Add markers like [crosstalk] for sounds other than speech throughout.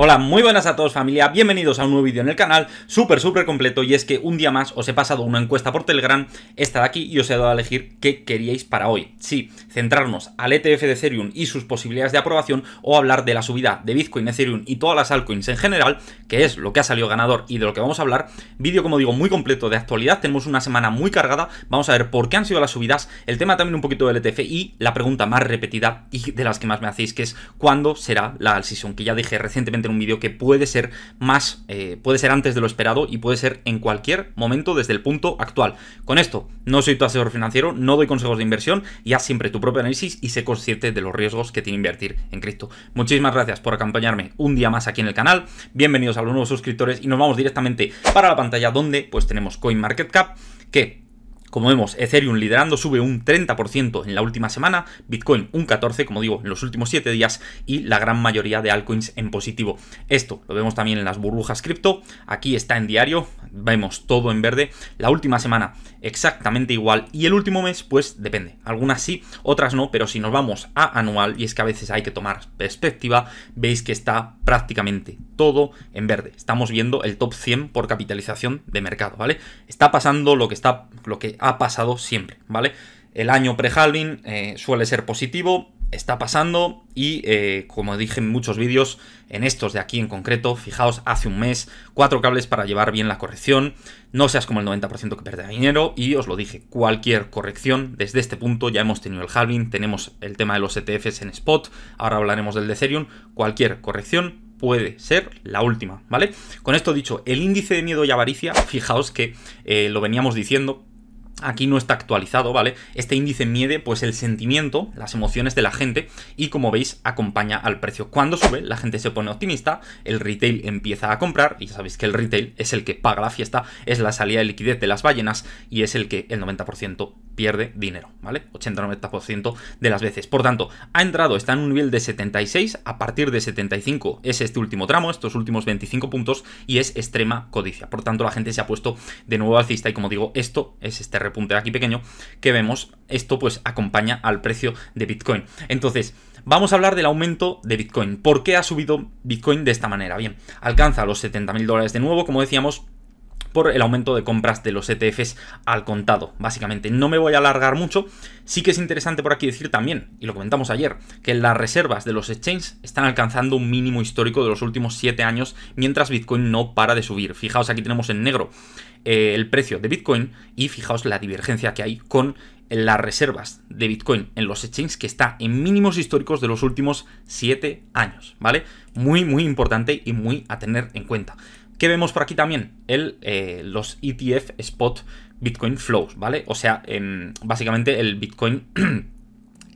Hola, muy buenas a todos familia, bienvenidos a un nuevo vídeo en el canal, súper súper completo y es que un día más os he pasado una encuesta por Telegram, esta de aquí y os he dado a elegir qué queríais para hoy. Sí, centrarnos al ETF de Ethereum y sus posibilidades de aprobación o hablar de la subida de Bitcoin, Ethereum y todas las altcoins en general, que es lo que ha salido ganador y de lo que vamos a hablar. Vídeo como digo muy completo de actualidad, tenemos una semana muy cargada, vamos a ver por qué han sido las subidas, el tema también un poquito del ETF y la pregunta más repetida y de las que más me hacéis que es cuándo será la alcisión, que ya dije recientemente un vídeo que puede ser más, eh, puede ser antes de lo esperado y puede ser en cualquier momento desde el punto actual. Con esto, no soy tu asesor financiero, no doy consejos de inversión y haz siempre tu propio análisis y sé consciente de los riesgos que tiene invertir en cripto. Muchísimas gracias por acompañarme un día más aquí en el canal. Bienvenidos a los nuevos suscriptores y nos vamos directamente para la pantalla donde pues tenemos CoinMarketCap que como vemos, Ethereum liderando sube un 30% en la última semana, Bitcoin un 14%, como digo, en los últimos 7 días y la gran mayoría de altcoins en positivo. Esto lo vemos también en las burbujas cripto, aquí está en diario, vemos todo en verde, la última semana exactamente igual y el último mes pues depende, algunas sí, otras no, pero si nos vamos a anual y es que a veces hay que tomar perspectiva, veis que está prácticamente todo en verde. Estamos viendo el top 100 por capitalización de mercado, ¿vale? Está pasando lo que, está, lo que ha pasado siempre, ¿vale? El año pre-halving eh, suele ser positivo, está pasando y eh, como dije en muchos vídeos, en estos de aquí en concreto, fijaos, hace un mes, cuatro cables para llevar bien la corrección, no seas como el 90% que pierde dinero y os lo dije, cualquier corrección desde este punto, ya hemos tenido el halving, tenemos el tema de los ETFs en spot, ahora hablaremos del de Ethereum, cualquier corrección puede ser la última, ¿vale? Con esto dicho, el índice de miedo y avaricia, fijaos que eh, lo veníamos diciendo, aquí no está actualizado, ¿vale? Este índice mide pues el sentimiento, las emociones de la gente y como veis acompaña al precio. Cuando sube la gente se pone optimista, el retail empieza a comprar y ya sabéis que el retail es el que paga la fiesta, es la salida de liquidez de las ballenas y es el que el 90% pierde dinero, ¿vale? 80-90% de las veces. Por tanto, ha entrado, está en un nivel de 76, a partir de 75 es este último tramo, estos últimos 25 puntos y es extrema codicia. Por tanto, la gente se ha puesto de nuevo alcista y como digo, esto es este de aquí pequeño que vemos, esto pues acompaña al precio de Bitcoin. Entonces, vamos a hablar del aumento de Bitcoin. ¿Por qué ha subido Bitcoin de esta manera? Bien, alcanza los 70 mil dólares de nuevo, como decíamos, por el aumento de compras de los ETFs al contado. Básicamente, no me voy a alargar mucho. Sí que es interesante por aquí decir también, y lo comentamos ayer, que las reservas de los exchanges están alcanzando un mínimo histórico de los últimos 7 años, mientras Bitcoin no para de subir. Fijaos, aquí tenemos en negro eh, el precio de Bitcoin y fijaos la divergencia que hay con las reservas de Bitcoin en los exchanges que está en mínimos históricos de los últimos 7 años, ¿vale? Muy, muy importante y muy a tener en cuenta. ¿Qué vemos por aquí también? El, eh, los ETF Spot Bitcoin Flows, ¿vale? O sea, em, básicamente el Bitcoin... [clears throat]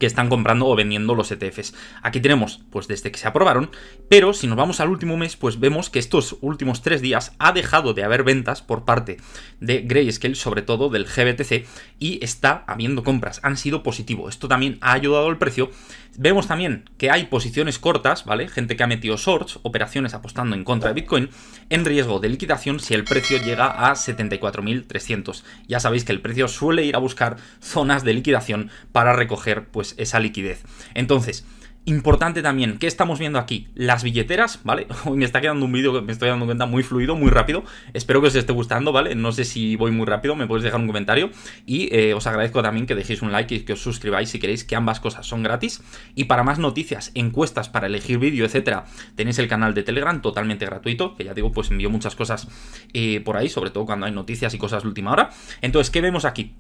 que están comprando o vendiendo los ETFs. Aquí tenemos, pues desde que se aprobaron, pero si nos vamos al último mes, pues vemos que estos últimos tres días ha dejado de haber ventas por parte de Grayscale, sobre todo del GBTC, y está habiendo compras. Han sido positivos. Esto también ha ayudado al precio Vemos también que hay posiciones cortas, ¿vale? Gente que ha metido shorts, operaciones apostando en contra de Bitcoin, en riesgo de liquidación si el precio llega a 74.300. Ya sabéis que el precio suele ir a buscar zonas de liquidación para recoger pues esa liquidez. Entonces, Importante también, ¿qué estamos viendo aquí? Las billeteras, ¿vale? [laughs] Hoy me está quedando un vídeo que me estoy dando cuenta muy fluido, muy rápido. Espero que os esté gustando, ¿vale? No sé si voy muy rápido, me podéis dejar un comentario. Y eh, os agradezco también que dejéis un like y que os suscribáis si queréis, que ambas cosas son gratis. Y para más noticias, encuestas para elegir vídeo, etcétera, tenéis el canal de Telegram totalmente gratuito, que ya digo, pues envío muchas cosas eh, por ahí, sobre todo cuando hay noticias y cosas de última hora. Entonces, ¿qué vemos aquí?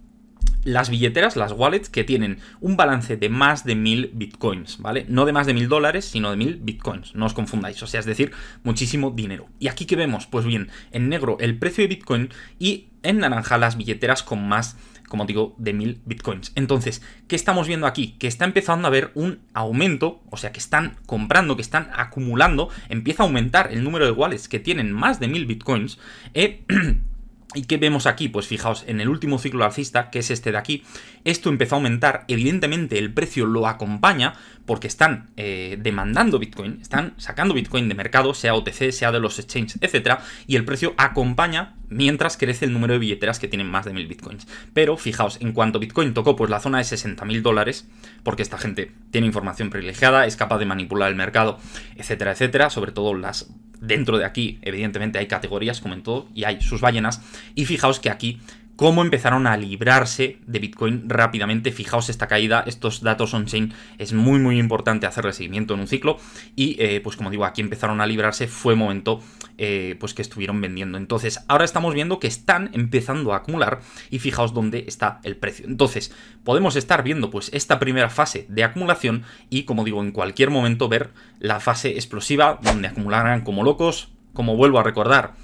las billeteras, las wallets, que tienen un balance de más de mil bitcoins, ¿vale? No de más de mil dólares, sino de mil bitcoins, no os confundáis, o sea, es decir, muchísimo dinero. ¿Y aquí qué vemos? Pues bien, en negro el precio de bitcoin y en naranja las billeteras con más como digo, de mil bitcoins. Entonces, ¿qué estamos viendo aquí? Que está empezando a haber un aumento, o sea, que están comprando, que están acumulando, empieza a aumentar el número de wallets que tienen más de mil bitcoins. Eh, [clears throat] ¿Y qué vemos aquí? Pues fijaos, en el último ciclo alcista, que es este de aquí, esto empezó a aumentar, evidentemente el precio lo acompaña porque están eh, demandando Bitcoin, están sacando Bitcoin de mercado, sea OTC, sea de los exchanges, etc. Y el precio acompaña mientras crece el número de billeteras que tienen más de 1000 Bitcoins. Pero fijaos, en cuanto Bitcoin tocó pues la zona de 60.000 dólares, porque esta gente tiene información privilegiada, es capaz de manipular el mercado, etcétera, etcétera, sobre todo las Dentro de aquí, evidentemente, hay categorías, como en todo, y hay sus ballenas. Y fijaos que aquí cómo empezaron a librarse de Bitcoin rápidamente. Fijaos esta caída, estos datos on-chain es muy muy importante hacerle seguimiento en un ciclo y eh, pues como digo, aquí empezaron a librarse, fue momento eh, pues que estuvieron vendiendo. Entonces ahora estamos viendo que están empezando a acumular y fijaos dónde está el precio. Entonces podemos estar viendo pues esta primera fase de acumulación y como digo, en cualquier momento ver la fase explosiva donde acumularán como locos, como vuelvo a recordar.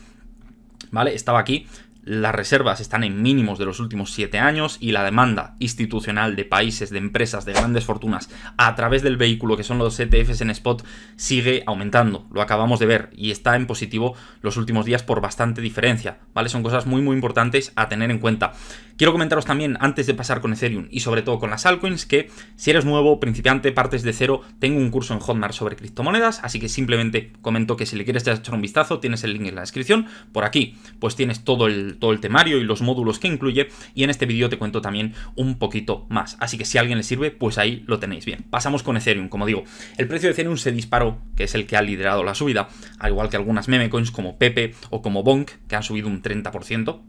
¿Vale? Estaba aquí, las reservas están en mínimos de los últimos 7 años y la demanda institucional de países, de empresas, de grandes fortunas a través del vehículo que son los ETFs en spot sigue aumentando. Lo acabamos de ver y está en positivo los últimos días por bastante diferencia, ¿vale? Son cosas muy muy importantes a tener en cuenta. Quiero comentaros también, antes de pasar con Ethereum y sobre todo con las altcoins, que si eres nuevo, principiante, partes de cero, tengo un curso en Hotmart sobre criptomonedas, así que simplemente comento que si le quieres echar un vistazo, tienes el link en la descripción. Por aquí, pues tienes todo el, todo el temario y los módulos que incluye, y en este vídeo te cuento también un poquito más. Así que si a alguien le sirve, pues ahí lo tenéis. Bien, pasamos con Ethereum. Como digo, el precio de Ethereum se disparó, que es el que ha liderado la subida, al igual que algunas meme coins como Pepe o como Bonk, que han subido un 30%,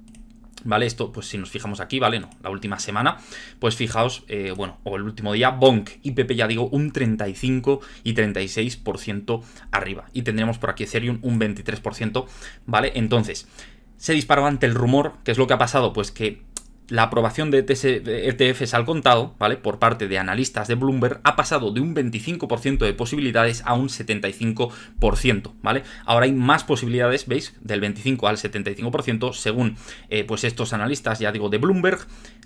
¿Vale? Esto, pues si nos fijamos aquí, ¿vale? No, la última semana, pues fijaos, eh, bueno, o el último día, Bonk y Pepe ya digo, un 35 y 36% arriba. Y tendremos por aquí Ethereum un 23%, ¿vale? Entonces, se disparó ante el rumor, ¿qué es lo que ha pasado? Pues que la aprobación de ETFs e al contado, ¿vale? Por parte de analistas de Bloomberg, ha pasado de un 25% de posibilidades a un 75%, ¿vale? Ahora hay más posibilidades, ¿veis? Del 25 al 75%, según eh, pues estos analistas, ya digo, de Bloomberg.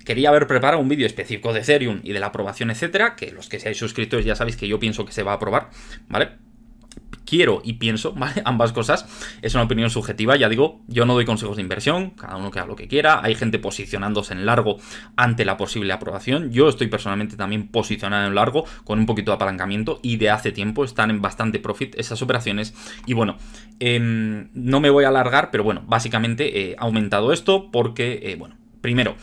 Quería haber preparado un vídeo específico de Ethereum y de la aprobación, etcétera, que los que seáis suscriptores ya sabéis que yo pienso que se va a aprobar, ¿vale? quiero y pienso, [laughs] ¿vale? Ambas cosas. Es una opinión subjetiva, ya digo, yo no doy consejos de inversión, cada uno que haga lo que quiera. Hay gente posicionándose en largo ante la posible aprobación. Yo estoy personalmente también posicionado en largo con un poquito de apalancamiento y de hace tiempo están en bastante profit esas operaciones. Y bueno, em, no me voy a alargar, pero bueno, básicamente he aumentado esto porque, eh, bueno, primero,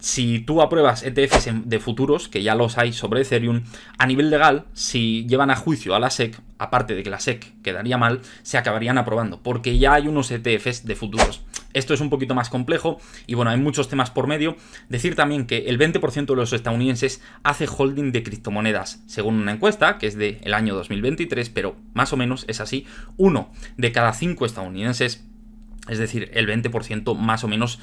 si tú apruebas ETFs de futuros, que ya los hay sobre Ethereum, a nivel legal, si llevan a juicio a la SEC, aparte de que la SEC quedaría mal, se acabarían aprobando, porque ya hay unos ETFs de futuros. Esto es un poquito más complejo y bueno, hay muchos temas por medio. Decir también que el 20% de los estadounidenses hace holding de criptomonedas, según una encuesta que es del el año 2023, pero más o menos es así. Uno de cada cinco estadounidenses es decir, el 20% más o menos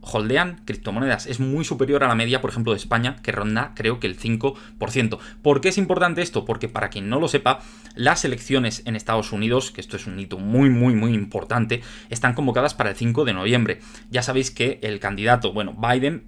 holdean criptomonedas. Es muy superior a la media, por ejemplo, de España, que ronda creo que el 5%. ¿Por qué es importante esto? Porque para quien no lo sepa, las elecciones en Estados Unidos, que esto es un hito muy, muy, muy importante, están convocadas para el 5 de noviembre. Ya sabéis que el candidato, bueno, Biden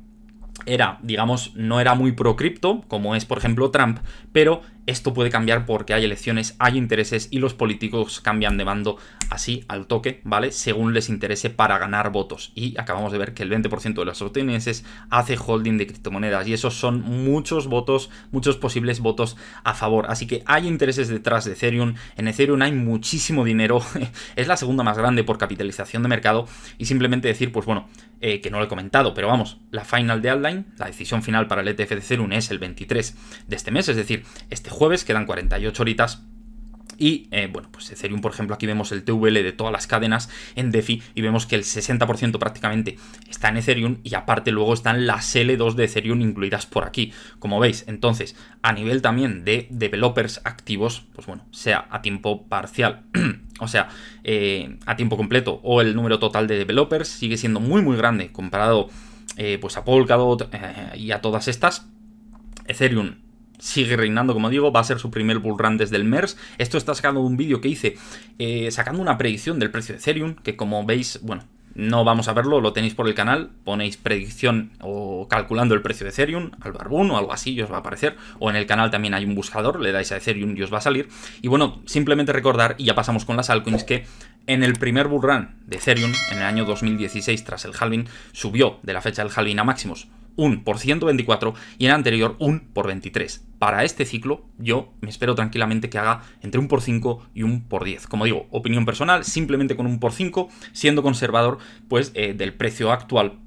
era, digamos, no era muy pro cripto, como es por ejemplo Trump, pero esto puede cambiar porque hay elecciones, hay intereses y los políticos cambian de bando así al toque, ¿vale? Según les interese para ganar votos. Y acabamos de ver que el 20% de los estadounidenses hace holding de criptomonedas y esos son muchos votos, muchos posibles votos a favor. Así que hay intereses detrás de Ethereum. En Ethereum hay muchísimo dinero. [laughs] es la segunda más grande por capitalización de mercado y simplemente decir, pues bueno, eh, que no lo he comentado, pero vamos, la final de Outline, la decisión final para el ETF de Ethereum es el 23 de este mes, es decir, este jueves, quedan 48 horitas y eh, bueno, pues Ethereum, por ejemplo, aquí vemos el TVL de todas las cadenas en DeFi y vemos que el 60% prácticamente está en Ethereum y aparte luego están las L2 de Ethereum incluidas por aquí, como veis. Entonces, a nivel también de developers activos, pues bueno, sea a tiempo parcial, [clears throat] o sea, eh, a tiempo completo o el número total de developers sigue siendo muy muy grande comparado eh, pues a Polkadot y a todas estas. Ethereum sigue reinando, como digo, va a ser su primer bullrun desde el MERS. Esto está sacando un vídeo que hice eh, sacando una predicción del precio de Ethereum, que como veis, bueno, no vamos a verlo, lo tenéis por el canal, ponéis predicción o calculando el precio de Ethereum al barbún o algo así y os va a aparecer, o en el canal también hay un buscador, le dais a Ethereum y os va a salir. Y bueno, simplemente recordar, y ya pasamos con las altcoins, que en el primer bullrun de Ethereum, en el año 2016 tras el halving, subió de la fecha del halving a máximos un por 124 y en el anterior un por 23. Para este ciclo yo me espero tranquilamente que haga entre un por 5 y un por 10. Como digo, opinión personal, simplemente con un por 5, siendo conservador pues eh, del precio actual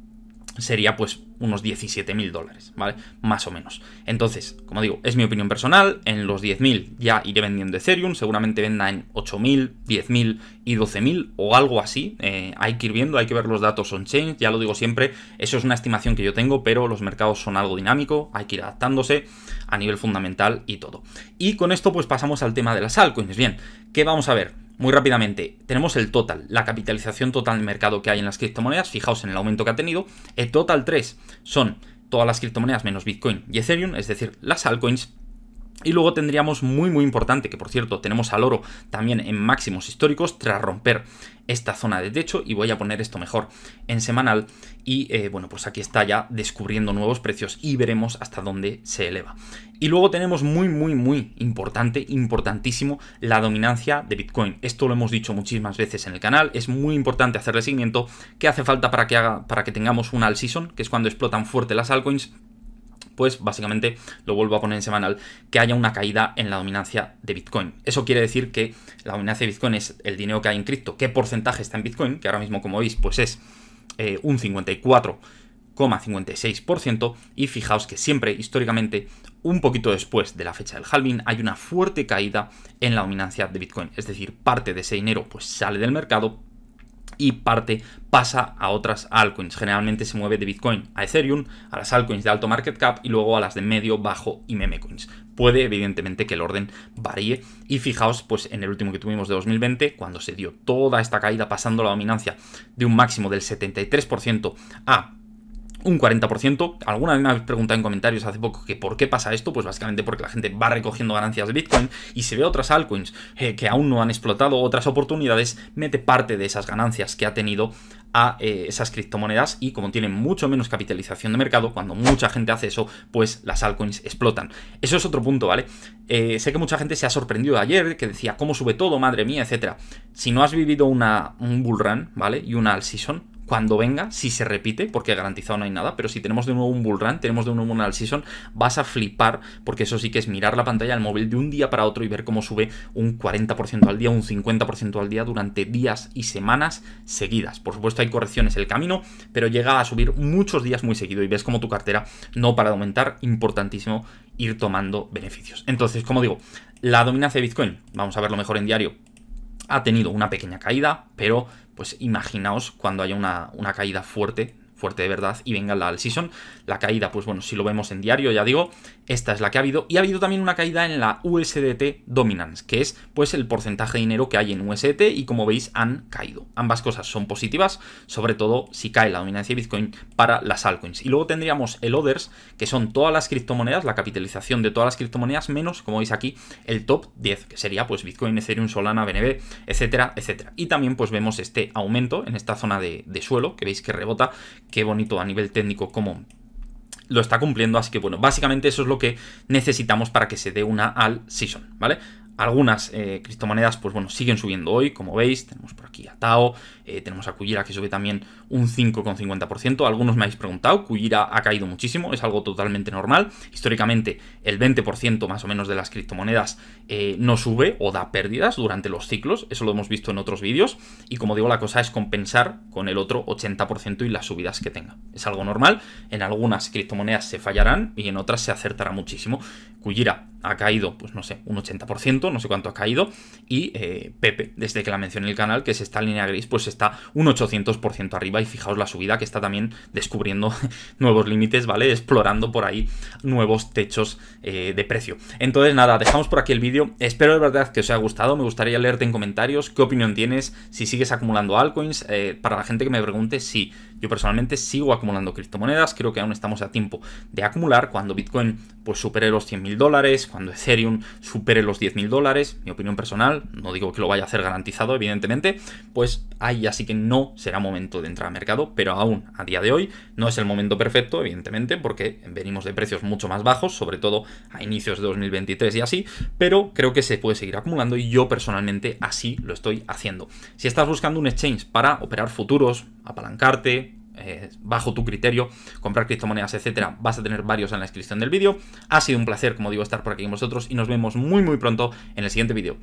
sería pues unos 17.000 dólares, ¿vale? Más o menos. Entonces, como digo, es mi opinión personal, en los 10.000 ya iré vendiendo Ethereum, seguramente venda en 8.000, 10.000 y 12.000 o algo así, eh, hay que ir viendo, hay que ver los datos on-chain, ya lo digo siempre, eso es una estimación que yo tengo, pero los mercados son algo dinámico, hay que ir adaptándose a nivel fundamental y todo. Y con esto pues pasamos al tema de las altcoins, bien, ¿qué vamos a ver? muy rápidamente, tenemos el total, la capitalización total de mercado que hay en las criptomonedas, fijaos en el aumento que ha tenido, el total 3 son todas las criptomonedas menos Bitcoin y Ethereum, es decir, las altcoins, y luego tendríamos muy muy importante, que por cierto tenemos al oro también en máximos históricos tras romper esta zona de techo y voy a poner esto mejor en semanal y eh, bueno pues aquí está ya descubriendo nuevos precios y veremos hasta dónde se eleva. Y luego tenemos muy muy muy importante, importantísimo la dominancia de Bitcoin. Esto lo hemos dicho muchísimas veces en el canal, es muy importante hacerle seguimiento, qué hace falta para que, haga, para que tengamos un all season, que es cuando explotan fuerte las altcoins pues básicamente lo vuelvo a poner en semanal, que haya una caída en la dominancia de Bitcoin. Eso quiere decir que la dominancia de Bitcoin es el dinero que hay en cripto, qué porcentaje está en Bitcoin, que ahora mismo como veis pues es eh, un 54,56% y fijaos que siempre históricamente un poquito después de la fecha del halving hay una fuerte caída en la dominancia de Bitcoin, es decir, parte de ese dinero pues sale del mercado y parte pasa a otras altcoins. Generalmente se mueve de Bitcoin a Ethereum, a las altcoins de alto market cap y luego a las de medio, bajo y memecoins. coins. Puede evidentemente que el orden varíe y fijaos pues en el último que tuvimos de 2020 cuando se dio toda esta caída pasando la dominancia de un máximo del 73% a un 40%. Alguna vez me habéis preguntado en comentarios hace poco que por qué pasa esto, pues básicamente porque la gente va recogiendo ganancias de Bitcoin y se ve otras altcoins eh, que aún no han explotado otras oportunidades, mete parte de esas ganancias que ha tenido a eh, esas criptomonedas y como tienen mucho menos capitalización de mercado, cuando mucha gente hace eso, pues las altcoins explotan. Eso es otro punto, ¿vale? Eh, sé que mucha gente se ha sorprendido ayer, que decía, ¿cómo sube todo? Madre mía, etcétera. Si no has vivido una, un bull run, ¿vale? Y una Al season, cuando venga, si se repite, porque garantizado no hay nada, pero si tenemos de nuevo un bull run, tenemos de nuevo un all season, vas a flipar, porque eso sí que es mirar la pantalla del móvil de un día para otro y ver cómo sube un 40% al día, un 50% al día durante días y semanas seguidas. Por supuesto hay correcciones en el camino, pero llega a subir muchos días muy seguido y ves cómo tu cartera no para de aumentar, importantísimo ir tomando beneficios. Entonces, como digo, la dominancia de Bitcoin, vamos a verlo mejor en diario, ha tenido una pequeña caída, pero pues imaginaos cuando haya una, una caída fuerte fuerte de verdad y venga la Al season. La caída, pues bueno, si lo vemos en diario, ya digo, esta es la que ha habido. Y ha habido también una caída en la USDT Dominance, que es pues el porcentaje de dinero que hay en USDT y como veis han caído. Ambas cosas son positivas, sobre todo si cae la dominancia de Bitcoin para las altcoins. Y luego tendríamos el others, que son todas las criptomonedas, la capitalización de todas las criptomonedas, menos, como veis aquí, el top 10, que sería pues Bitcoin, Ethereum, Solana, BNB, etcétera, etcétera. Y también pues vemos este aumento en esta zona de suelo, que veis que rebota, qué bonito a nivel técnico como lo está cumpliendo, así que bueno, básicamente eso es lo que necesitamos para que se dé una al season, ¿vale? Algunas eh, criptomonedas, pues bueno, siguen subiendo hoy, como veis, tenemos por aquí a Tao, eh, tenemos a Kujira que sube también un 5,50%, algunos me habéis preguntado, Kujira ha caído muchísimo, es algo totalmente normal, históricamente el 20% más o menos de las criptomonedas eh, no sube o da pérdidas durante los ciclos, eso lo hemos visto en otros vídeos, y como digo, la cosa es compensar con el otro 80% y las subidas que tenga, es algo normal, en algunas criptomonedas se fallarán y en otras se acertará muchísimo, Kujira ha caído, pues no sé, un 80%, no sé cuánto ha caído, y eh, Pepe, desde que la mencioné en el canal, que es esta línea gris, pues está un 800% arriba y fijaos la subida que está también descubriendo [laughs] nuevos límites, ¿vale? Explorando por ahí nuevos techos eh, de precio. Entonces nada, dejamos por aquí el vídeo, espero de verdad que os haya gustado, me gustaría leerte en comentarios qué opinión tienes, si sigues acumulando altcoins, eh, para la gente que me pregunte si yo personalmente sigo acumulando criptomonedas, creo que aún estamos a tiempo de acumular cuando Bitcoin pues, supere los 100.000 dólares, cuando Ethereum supere los 10.000 dólares, mi opinión personal, no digo que lo vaya a hacer garantizado, evidentemente, pues ahí así que no será momento de entrar al mercado, pero aún a día de hoy no es el momento perfecto, evidentemente, porque venimos de precios mucho más bajos, sobre todo a inicios de 2023 y así, pero creo que se puede seguir acumulando y yo personalmente así lo estoy haciendo. Si estás buscando un exchange para operar futuros, apalancarte, eh, bajo tu criterio comprar criptomonedas, etcétera, vas a tener varios en la descripción del vídeo. Ha sido un placer, como digo, estar por aquí con vosotros y nos vemos muy muy pronto en el siguiente vídeo.